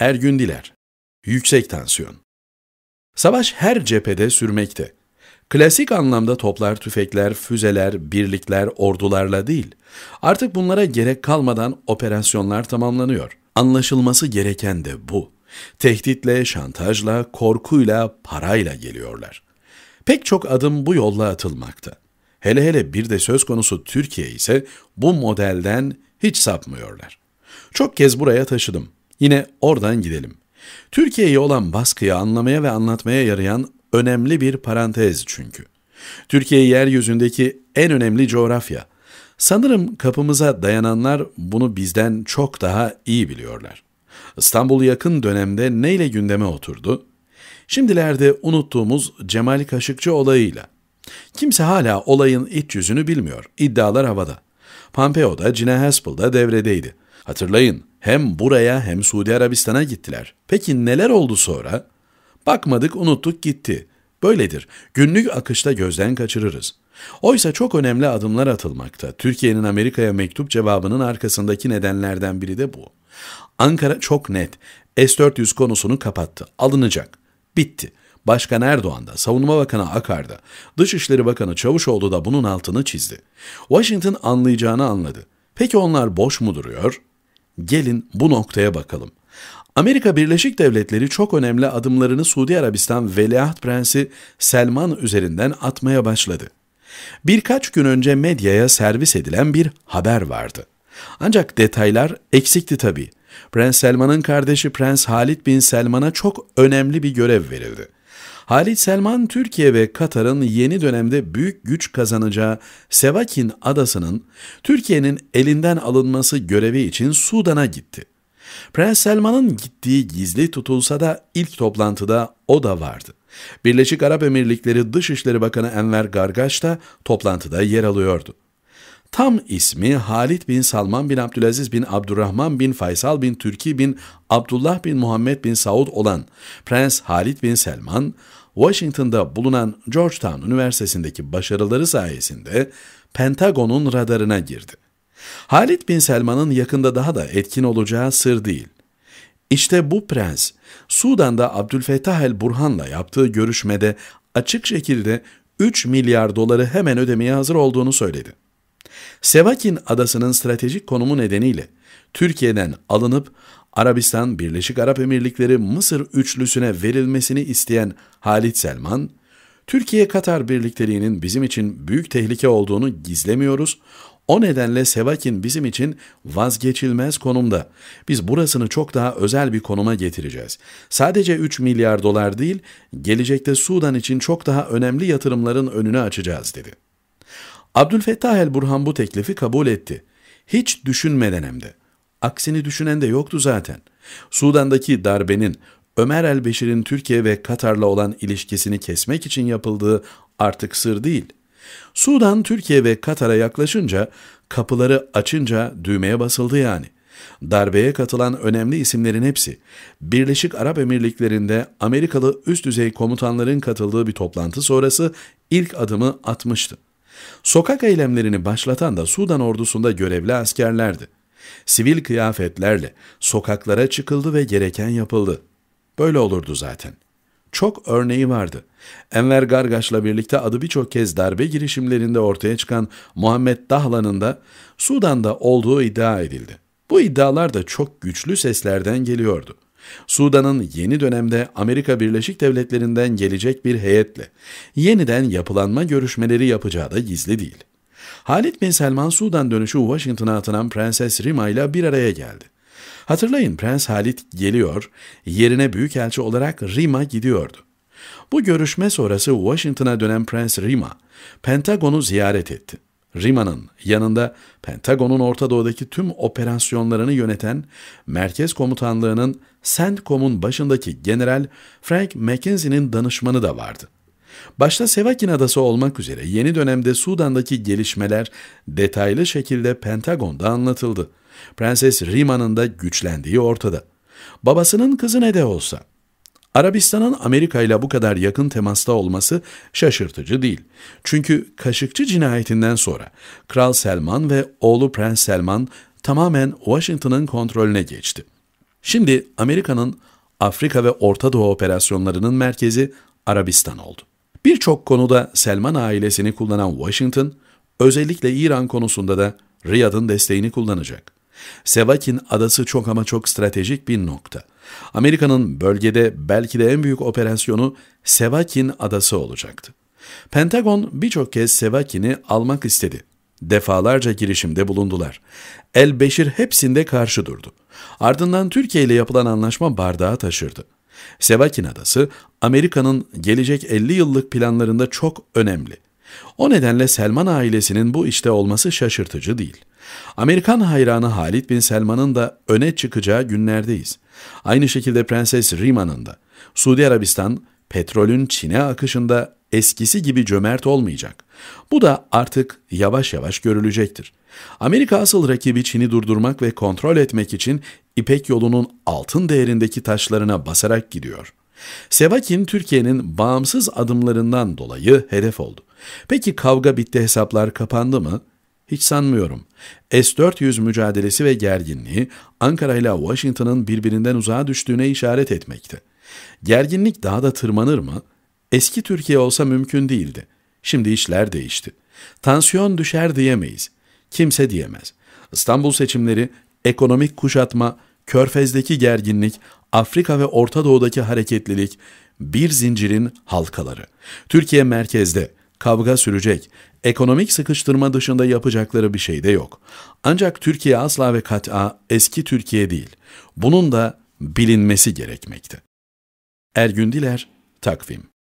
Ergün Diler Yüksek Tansiyon Savaş her cephede sürmekte. Klasik anlamda toplar, tüfekler, füzeler, birlikler, ordularla değil. Artık bunlara gerek kalmadan operasyonlar tamamlanıyor. Anlaşılması gereken de bu. Tehditle, şantajla, korkuyla, parayla geliyorlar. Pek çok adım bu yolla atılmakta. Hele hele bir de söz konusu Türkiye ise bu modelden hiç sapmıyorlar. Çok kez buraya taşıdım. Yine oradan gidelim. Türkiye'ye olan baskıyı anlamaya ve anlatmaya yarayan önemli bir parantez çünkü. Türkiye yeryüzündeki en önemli coğrafya. Sanırım kapımıza dayananlar bunu bizden çok daha iyi biliyorlar. İstanbul yakın dönemde neyle gündeme oturdu? Şimdilerde unuttuğumuz Cemal Kaşıkçı olayıyla. Kimse hala olayın iç yüzünü bilmiyor. İddialar havada. Pompeo da Gina Haspel da devredeydi. Hatırlayın hem buraya hem Suudi Arabistan'a gittiler. Peki neler oldu sonra? Bakmadık, unuttuk, gitti. Böyledir. Günlük akışta gözden kaçırırız. Oysa çok önemli adımlar atılmakta. Türkiye'nin Amerika'ya mektup cevabının arkasındaki nedenlerden biri de bu. Ankara çok net. S-400 konusunu kapattı. Alınacak. Bitti. Başkan Erdoğan da, Savunma Bakanı Akar da, Dışişleri Bakanı Çavuşoğlu da bunun altını çizdi. Washington anlayacağını anladı. Peki onlar boş mu duruyor? Gelin bu noktaya bakalım. Amerika Birleşik Devletleri çok önemli adımlarını Suudi Arabistan Veliaht Prensi Selman üzerinden atmaya başladı. Birkaç gün önce medyaya servis edilen bir haber vardı. Ancak detaylar eksikti tabii. Prens Selman'ın kardeşi Prens Halit bin Selman'a çok önemli bir görev verildi. Halit Selman Türkiye ve Katar'ın yeni dönemde büyük güç kazanacağı Sevakin adasının Türkiye'nin elinden alınması görevi için Sudan'a gitti. Prens Selman'ın gittiği gizli tutulsa da ilk toplantıda o da vardı. Birleşik Arap Emirlikleri Dışişleri Bakanı Enver Gargaç da toplantıda yer alıyordu. Tam ismi Halid bin Salman bin Abdülaziz bin Abdurrahman bin Faysal bin Türki bin Abdullah bin Muhammed bin Saud olan Prens Halid bin Selman, Washington'da bulunan Georgetown Üniversitesi'ndeki başarıları sayesinde Pentagon'un radarına girdi. Halid bin Selman'ın yakında daha da etkin olacağı sır değil. İşte bu prens, Sudan'da Abdülfettah el-Burhan'la yaptığı görüşmede açık şekilde 3 milyar doları hemen ödemeye hazır olduğunu söyledi. Sevakin adasının stratejik konumu nedeniyle Türkiye'den alınıp Arabistan, Birleşik Arap Emirlikleri, Mısır üçlüsüne verilmesini isteyen Halit Selman, Türkiye-Katar birlikteliğinin bizim için büyük tehlike olduğunu gizlemiyoruz. O nedenle Sevakin bizim için vazgeçilmez konumda. Biz burasını çok daha özel bir konuma getireceğiz. Sadece 3 milyar dolar değil, gelecekte Sudan için çok daha önemli yatırımların önünü açacağız dedi.'' Abdülfettah el-Burhan bu teklifi kabul etti. Hiç düşünmeden hem de. Aksini düşünen de yoktu zaten. Sudan'daki darbenin Ömer el-Beşir'in Türkiye ve Katar'la olan ilişkisini kesmek için yapıldığı artık sır değil. Sudan Türkiye ve Katar'a yaklaşınca, kapıları açınca düğmeye basıldı yani. Darbeye katılan önemli isimlerin hepsi Birleşik Arap Emirlikleri'nde Amerikalı üst düzey komutanların katıldığı bir toplantı sonrası ilk adımı atmıştı. Sokak eylemlerini başlatan da Sudan ordusunda görevli askerlerdi. Sivil kıyafetlerle sokaklara çıkıldı ve gereken yapıldı. Böyle olurdu zaten. Çok örneği vardı. Enver Gargaş'la birlikte adı birçok kez darbe girişimlerinde ortaya çıkan Muhammed Dahlan'ın da Sudan'da olduğu iddia edildi. Bu iddialar da çok güçlü seslerden geliyordu. Sudan'ın yeni dönemde Amerika Birleşik Devletleri'nden gelecek bir heyetle yeniden yapılanma görüşmeleri yapacağı da gizli değil. Halit bin Selman Sudan dönüşü Washington'a atanan Prenses Rima ile bir araya geldi. Hatırlayın Prens Halit geliyor, yerine büyükelçi olarak Rima gidiyordu. Bu görüşme sonrası Washington'a dönen Prens Rima, Pentagon'u ziyaret etti. Rima'nın yanında Pentagon'un Orta Doğu'daki tüm operasyonlarını yöneten Merkez Komutanlığı'nın CENTCOM'un başındaki General Frank McKenzie'nin danışmanı da vardı. Başta Sevakin Adası olmak üzere yeni dönemde Sudan'daki gelişmeler detaylı şekilde Pentagon'da anlatıldı. Prenses Rima'nın da güçlendiği ortada. Babasının kızı ne de olsa Arabistan'ın Amerika ile bu kadar yakın temasta olması şaşırtıcı değil. Çünkü Kaşıkçı cinayetinden sonra Kral Selman ve oğlu Prens Selman tamamen Washington'ın kontrolüne geçti. Şimdi Amerika'nın Afrika ve Orta Doğu operasyonlarının merkezi Arabistan oldu. Birçok konuda Selman ailesini kullanan Washington, özellikle İran konusunda da Riyad'ın desteğini kullanacak. Sevakin adası çok ama çok stratejik bir nokta. Amerika'nın bölgede belki de en büyük operasyonu Sevakin adası olacaktı. Pentagon birçok kez Sevakin'i almak istedi. Defalarca girişimde bulundular. El Beşir hepsinde karşı durdu. Ardından Türkiye ile yapılan anlaşma bardağı taşırdı. Sevakin Adası, Amerika'nın gelecek 50 yıllık planlarında çok önemli. O nedenle Selman ailesinin bu işte olması şaşırtıcı değil. Amerikan hayranı Halit bin Selman'ın da öne çıkacağı günlerdeyiz. Aynı şekilde Prenses Rima'nın da. Suudi Arabistan petrolün Çin'e akışında eskisi gibi cömert olmayacak. Bu da artık yavaş yavaş görülecektir. Amerika asıl rakibi Çin'i durdurmak ve kontrol etmek için İpek yolunun altın değerindeki taşlarına basarak gidiyor. Sevakin Türkiye'nin bağımsız adımlarından dolayı hedef oldu. Peki kavga bitti hesaplar kapandı mı? Hiç sanmıyorum. S-400 mücadelesi ve gerginliği Ankara ile Washington'ın birbirinden uzağa düştüğüne işaret etmekte. Gerginlik daha da tırmanır mı? Eski Türkiye olsa mümkün değildi. Şimdi işler değişti. Tansiyon düşer diyemeyiz. Kimse diyemez. İstanbul seçimleri, ekonomik kuşatma, Körfez'deki gerginlik, Afrika ve Orta Doğu'daki hareketlilik bir zincirin halkaları. Türkiye merkezde, Kavga sürecek. Ekonomik sıkıştırma dışında yapacakları bir şey de yok. Ancak Türkiye asla ve kat'a eski Türkiye değil. Bunun da bilinmesi gerekmekte. Ergün Diler, Takvim